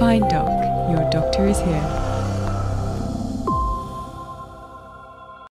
Fine Doc, your doctor is here.